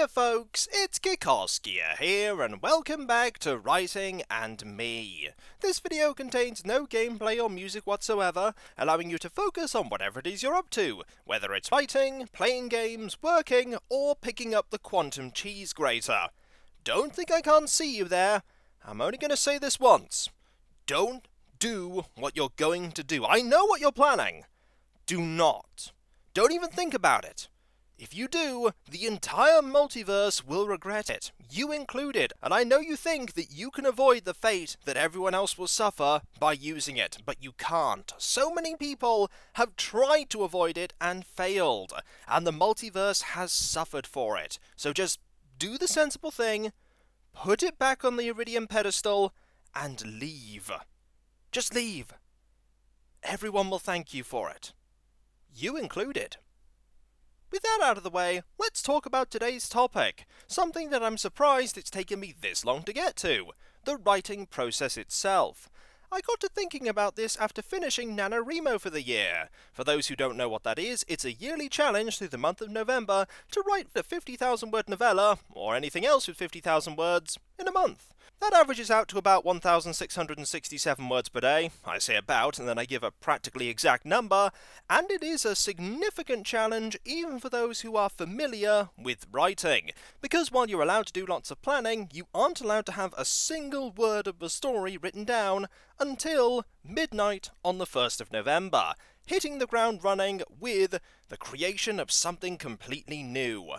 Hey folks, it's Kikorskia here and welcome back to Writing and Me. This video contains no gameplay or music whatsoever, allowing you to focus on whatever it is you're up to, whether it's writing, playing games, working, or picking up the quantum cheese grater. Don't think I can't see you there, I'm only going to say this once. Don't do what you're going to do. I know what you're planning. Do not. Don't even think about it. If you do, the entire multiverse will regret it, you included, and I know you think that you can avoid the fate that everyone else will suffer by using it, but you can't. So many people have tried to avoid it and failed, and the multiverse has suffered for it. So just do the sensible thing, put it back on the Iridium pedestal, and leave. Just leave. Everyone will thank you for it. You included. With that out of the way, let's talk about today's topic, something that I'm surprised it's taken me this long to get to the writing process itself. I got to thinking about this after finishing NaNoWriMo for the year. For those who don't know what that is, it's a yearly challenge through the month of November to write a 50,000 word novella, or anything else with 50,000 words, in a month. That averages out to about 1,667 words per day. I say about, and then I give a practically exact number, and it is a significant challenge even for those who are familiar with writing. Because while you're allowed to do lots of planning, you aren't allowed to have a single word of the story written down until midnight on the 1st of November, hitting the ground running with the creation of something completely new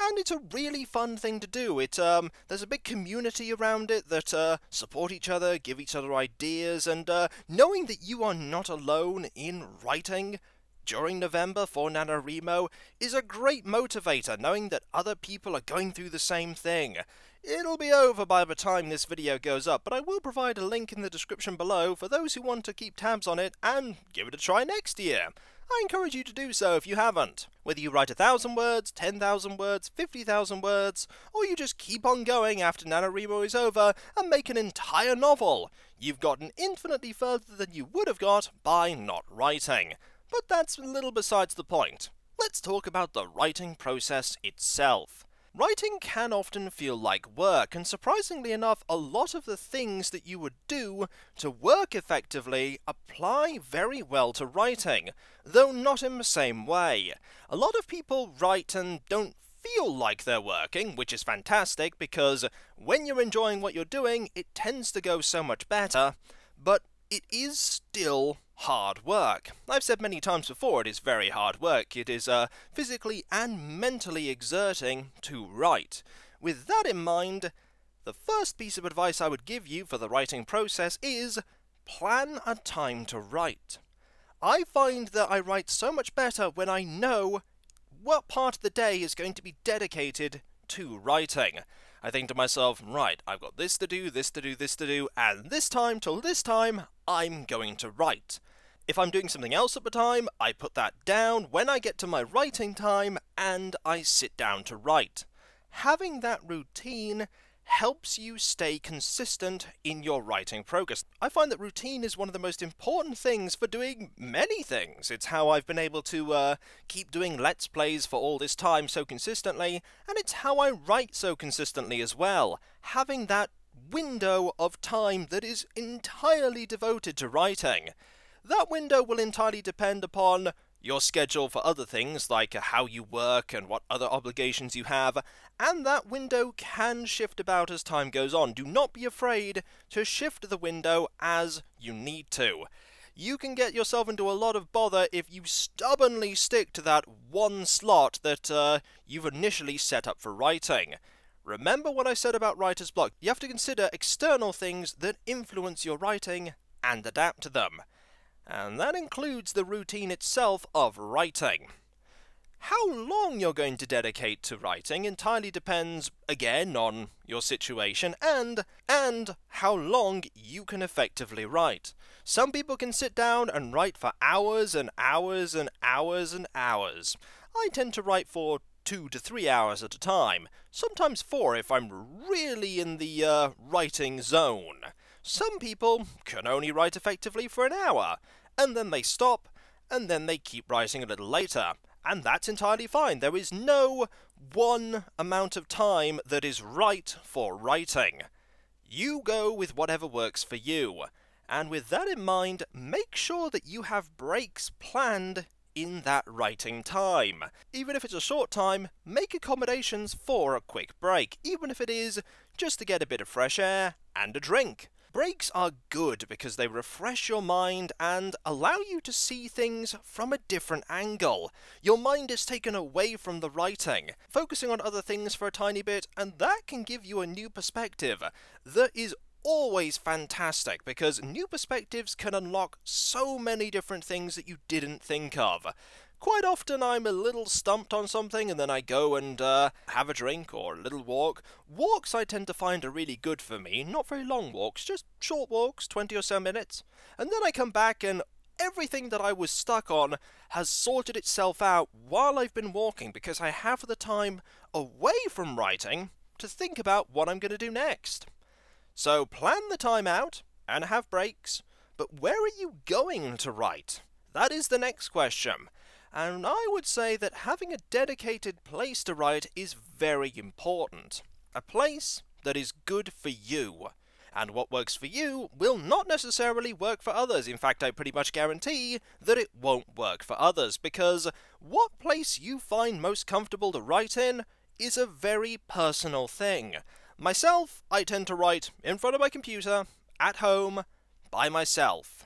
and it's a really fun thing to do. It um, there's a big community around it that uh, support each other, give each other ideas, and uh, knowing that you are not alone in writing during November for NaNoWriMo is a great motivator, knowing that other people are going through the same thing. It'll be over by the time this video goes up, but I will provide a link in the description below for those who want to keep tabs on it and give it a try next year. I encourage you to do so if you haven't. Whether you write a thousand words, ten thousand words, fifty thousand words, or you just keep on going after NaNoWriMo is over and make an entire novel, you've gotten infinitely further than you would have got by not writing. But that's a little besides the point. Let's talk about the writing process itself. Writing can often feel like work, and surprisingly enough, a lot of the things that you would do to work effectively apply very well to writing, though not in the same way. A lot of people write and don't feel like they're working, which is fantastic because when you're enjoying what you're doing, it tends to go so much better, but it is still hard work. I've said many times before it is very hard work. It is uh, physically and mentally exerting to write. With that in mind, the first piece of advice I would give you for the writing process is plan a time to write. I find that I write so much better when I know what part of the day is going to be dedicated to writing. I think to myself, right, I've got this to do, this to do, this to do, and this time till this time, I'm going to write. If I'm doing something else at the time, I put that down when I get to my writing time and I sit down to write. Having that routine helps you stay consistent in your writing progress. I find that routine is one of the most important things for doing many things. It's how I've been able to uh, keep doing Let's Plays for all this time so consistently, and it's how I write so consistently as well. Having that window of time that is entirely devoted to writing. That window will entirely depend upon your schedule for other things like how you work and what other obligations you have, and that window can shift about as time goes on. Do not be afraid to shift the window as you need to. You can get yourself into a lot of bother if you stubbornly stick to that one slot that uh, you've initially set up for writing. Remember what I said about writer's block. You have to consider external things that influence your writing and adapt to them and that includes the routine itself of writing. How long you're going to dedicate to writing entirely depends, again, on your situation and, and how long you can effectively write. Some people can sit down and write for hours and hours and hours and hours. I tend to write for two to three hours at a time, sometimes four if I'm really in the uh, writing zone. Some people can only write effectively for an hour, and then they stop, and then they keep rising a little later. And that's entirely fine. There is no one amount of time that is right for writing. You go with whatever works for you. And with that in mind, make sure that you have breaks planned in that writing time. Even if it's a short time, make accommodations for a quick break, even if it is just to get a bit of fresh air and a drink. Breaks are good because they refresh your mind and allow you to see things from a different angle. Your mind is taken away from the writing, focusing on other things for a tiny bit, and that can give you a new perspective. That is always fantastic because new perspectives can unlock so many different things that you didn't think of quite often I'm a little stumped on something and then I go and uh, have a drink or a little walk. Walks I tend to find are really good for me, not very long walks, just short walks, 20 or so minutes. And then I come back and everything that I was stuck on has sorted itself out while I've been walking because I have the time away from writing to think about what I'm going to do next. So plan the time out and have breaks, but where are you going to write? That is the next question and I would say that having a dedicated place to write is very important. A place that is good for you. And what works for you will not necessarily work for others. In fact, I pretty much guarantee that it won't work for others, because what place you find most comfortable to write in is a very personal thing. Myself, I tend to write in front of my computer, at home, by myself.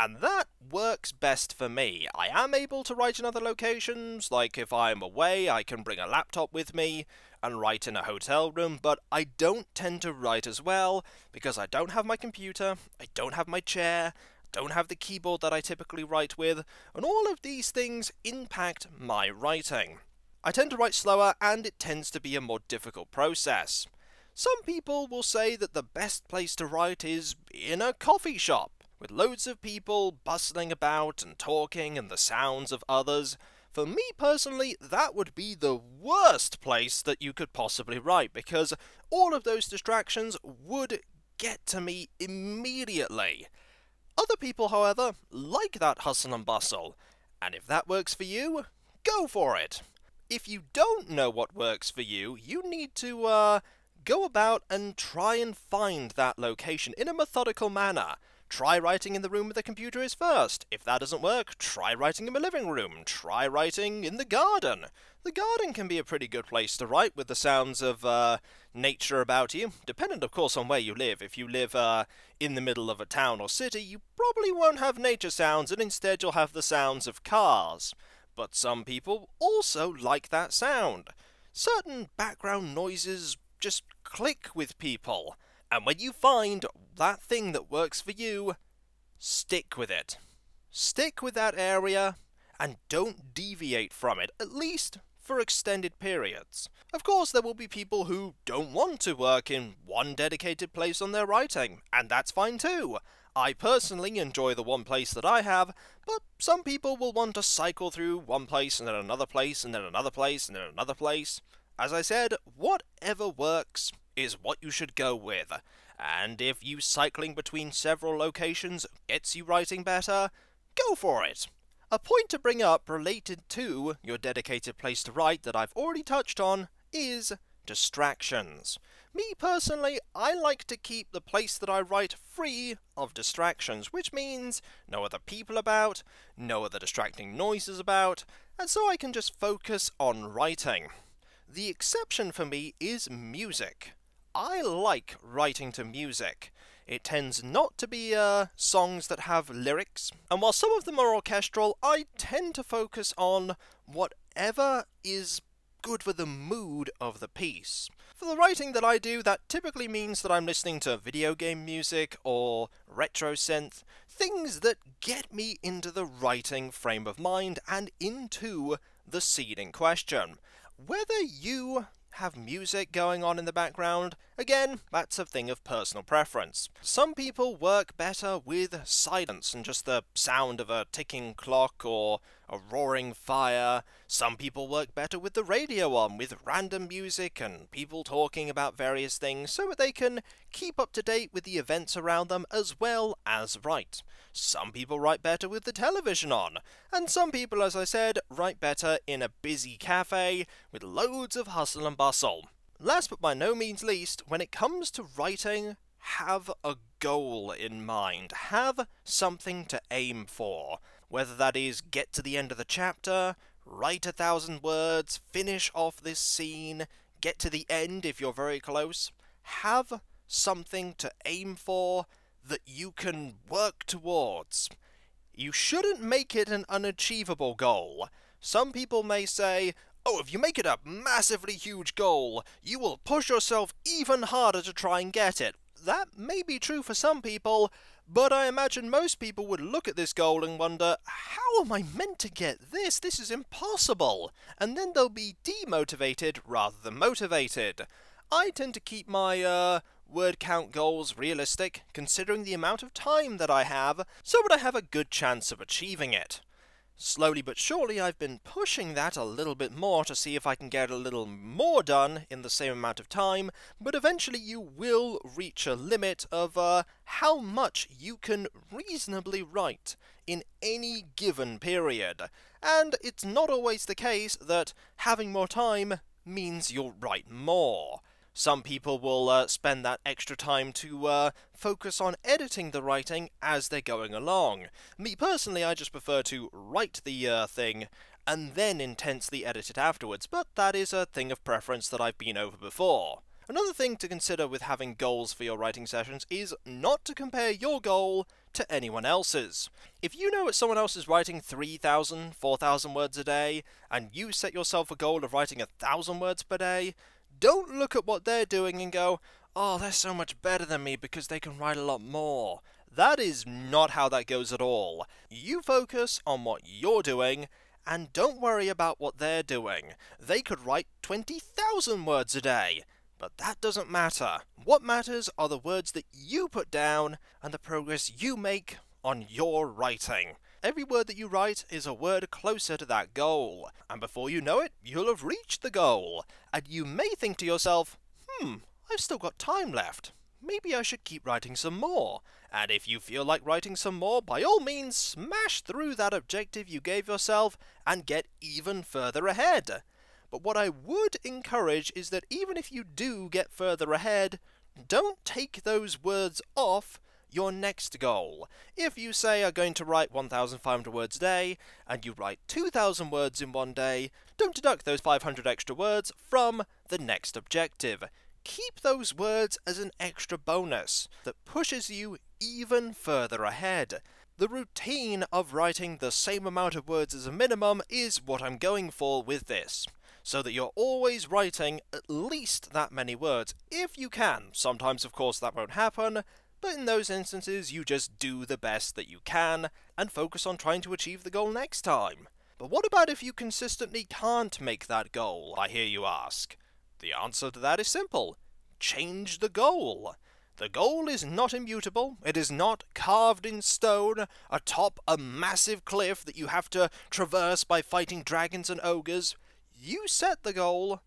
And that works best for me. I am able to write in other locations, like if I'm away, I can bring a laptop with me and write in a hotel room, but I don't tend to write as well because I don't have my computer, I don't have my chair, don't have the keyboard that I typically write with, and all of these things impact my writing. I tend to write slower and it tends to be a more difficult process. Some people will say that the best place to write is in a coffee shop, with loads of people bustling about and talking and the sounds of others. For me personally, that would be the worst place that you could possibly write, because all of those distractions would get to me immediately. Other people, however, like that hustle and bustle, and if that works for you, go for it! If you don't know what works for you, you need to, uh, go about and try and find that location in a methodical manner. Try writing in the room where the computer is first. If that doesn't work, try writing in the living room. Try writing in the garden. The garden can be a pretty good place to write with the sounds of uh, nature about you, dependent, of course, on where you live. If you live uh, in the middle of a town or city, you probably won't have nature sounds, and instead you'll have the sounds of cars. But some people also like that sound. Certain background noises just click with people. And when you find that thing that works for you, stick with it. Stick with that area and don't deviate from it, at least for extended periods. Of course, there will be people who don't want to work in one dedicated place on their writing, and that's fine too. I personally enjoy the one place that I have, but some people will want to cycle through one place and then another place and then another place and then another place. As I said, whatever works is what you should go with. And if you cycling between several locations gets you writing better, go for it! A point to bring up related to your dedicated place to write that I've already touched on is distractions. Me personally, I like to keep the place that I write free of distractions, which means no other people about, no other distracting noises about, and so I can just focus on writing. The exception for me is music. I like writing to music. It tends not to be uh, songs that have lyrics, and while some of them are orchestral, I tend to focus on whatever is good for the mood of the piece. For the writing that I do, that typically means that I'm listening to video game music or retro synth, things that get me into the writing frame of mind and into the scene in question. Whether you have music going on in the background, again, that's a thing of personal preference. Some people work better with silence and just the sound of a ticking clock or a roaring fire. Some people work better with the radio on, with random music and people talking about various things so that they can keep up to date with the events around them as well as write. Some people write better with the television on, and some people, as I said, write better in a busy cafe with loads of hustle and bustle. Last but by no means least, when it comes to writing, have a goal in mind, have something to aim for. Whether that is get to the end of the chapter, write a thousand words, finish off this scene, get to the end if you're very close, have something to aim for that you can work towards. You shouldn't make it an unachievable goal. Some people may say, oh, if you make it a massively huge goal, you will push yourself even harder to try and get it. That may be true for some people, but I imagine most people would look at this goal and wonder, how am I meant to get this? This is impossible! And then they'll be demotivated rather than motivated. I tend to keep my, uh, word count goals realistic, considering the amount of time that I have, so that I have a good chance of achieving it. Slowly but surely, I've been pushing that a little bit more to see if I can get a little more done in the same amount of time, but eventually you will reach a limit of uh, how much you can reasonably write in any given period. And it's not always the case that having more time means you'll write more. Some people will uh, spend that extra time to uh, focus on editing the writing as they're going along. Me personally, I just prefer to write the uh, thing and then intensely edit it afterwards, but that is a thing of preference that I've been over before. Another thing to consider with having goals for your writing sessions is not to compare your goal to anyone else's. If you know that someone else is writing 3,000, 4,000 words a day, and you set yourself a goal of writing 1,000 words per day, don't look at what they're doing and go, oh, they're so much better than me because they can write a lot more. That is not how that goes at all. You focus on what you're doing, and don't worry about what they're doing. They could write 20,000 words a day, but that doesn't matter. What matters are the words that you put down and the progress you make on your writing. Every word that you write is a word closer to that goal, and before you know it, you'll have reached the goal. And you may think to yourself, hmm, I've still got time left. Maybe I should keep writing some more. And if you feel like writing some more, by all means, smash through that objective you gave yourself and get even further ahead. But what I would encourage is that even if you do get further ahead, don't take those words off your next goal. If you say are going to write 1,500 words a day, and you write 2,000 words in one day, don't deduct those 500 extra words from the next objective. Keep those words as an extra bonus that pushes you even further ahead. The routine of writing the same amount of words as a minimum is what I'm going for with this so that you're always writing at least that many words. If you can, sometimes of course that won't happen, but in those instances, you just do the best that you can and focus on trying to achieve the goal next time. But what about if you consistently can't make that goal, I hear you ask? The answer to that is simple change the goal. The goal is not immutable, it is not carved in stone atop a massive cliff that you have to traverse by fighting dragons and ogres. You set the goal,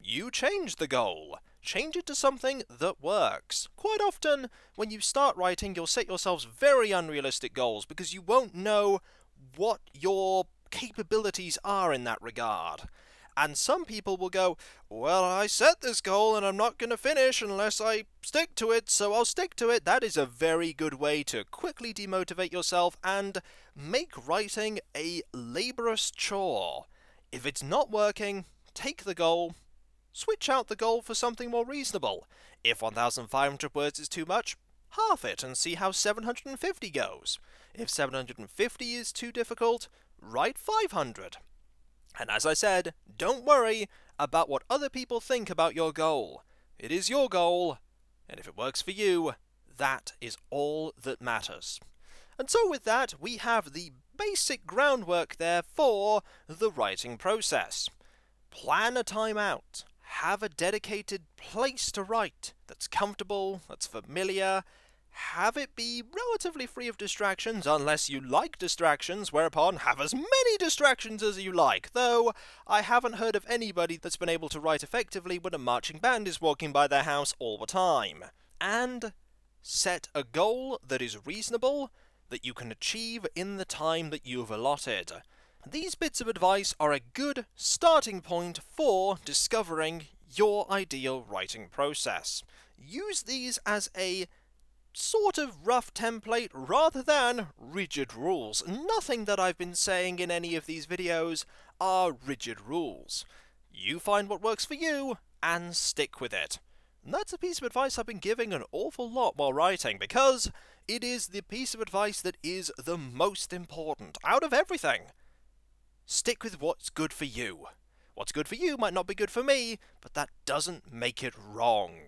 you change the goal change it to something that works. Quite often, when you start writing, you'll set yourselves very unrealistic goals because you won't know what your capabilities are in that regard. And some people will go, Well, I set this goal and I'm not going to finish unless I stick to it, so I'll stick to it. That is a very good way to quickly demotivate yourself and make writing a laborious chore. If it's not working, take the goal, switch out the goal for something more reasonable. If 1,500 words is too much, half it and see how 750 goes. If 750 is too difficult, write 500. And as I said, don't worry about what other people think about your goal. It is your goal, and if it works for you, that is all that matters. And so with that, we have the basic groundwork there for the writing process. Plan a time out have a dedicated place to write that's comfortable, that's familiar. Have it be relatively free of distractions, unless you like distractions, whereupon have as many distractions as you like. Though, I haven't heard of anybody that's been able to write effectively when a marching band is walking by their house all the time. And set a goal that is reasonable, that you can achieve in the time that you've allotted. These bits of advice are a good starting point for discovering your ideal writing process. Use these as a sort of rough template rather than rigid rules. Nothing that I've been saying in any of these videos are rigid rules. You find what works for you and stick with it. And that's a piece of advice I've been giving an awful lot while writing because it is the piece of advice that is the most important out of everything. Stick with what's good for you. What's good for you might not be good for me, but that doesn't make it wrong.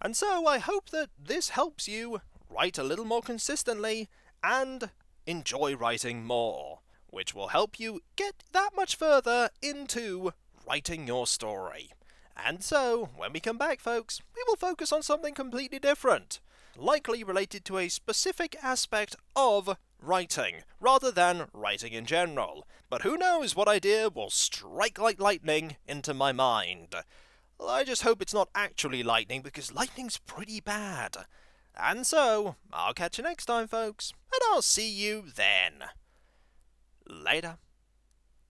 And so I hope that this helps you write a little more consistently and enjoy writing more, which will help you get that much further into writing your story. And so, when we come back, folks, we will focus on something completely different likely related to a specific aspect of writing, rather than writing in general. But who knows what idea will strike like lightning into my mind. I just hope it's not actually lightning, because lightning's pretty bad. And so, I'll catch you next time, folks, and I'll see you then. Later.